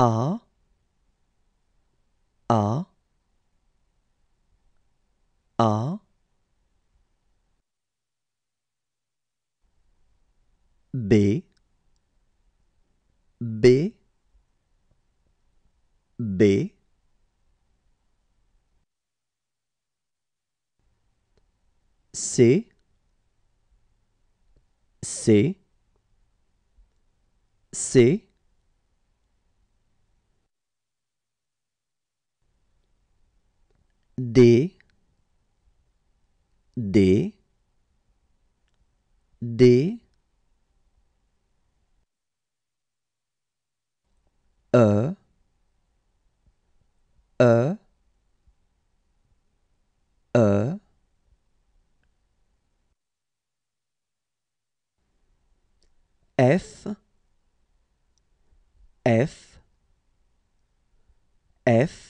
A A A B B B C C C D D D E E E F F F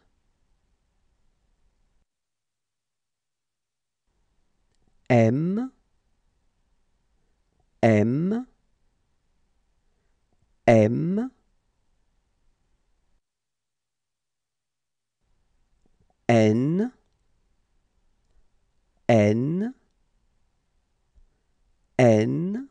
M, M, M, N, N, N,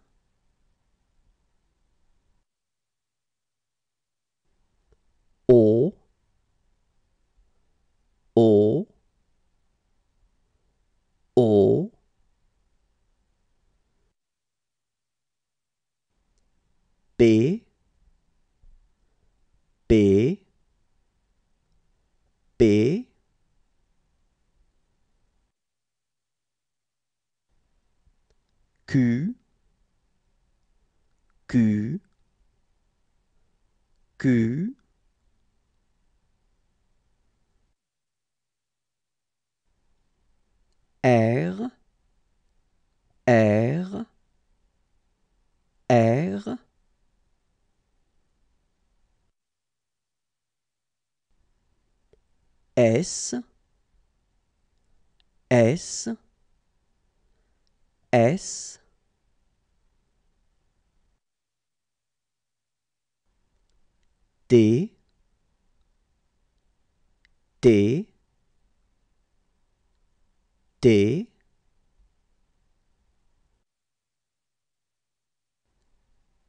B p B Q Q Q R R S, S, S, T T T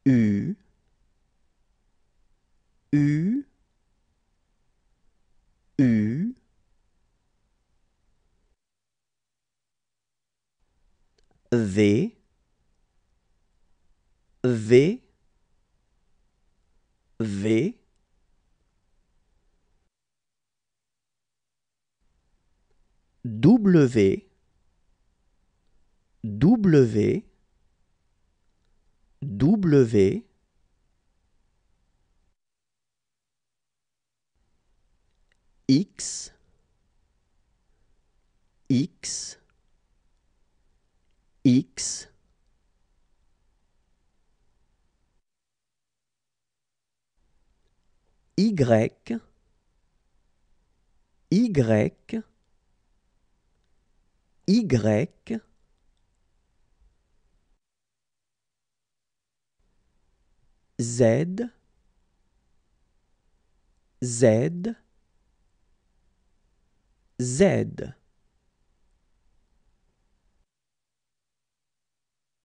U, U, U, V V V W W W X X x y y y Z Z Z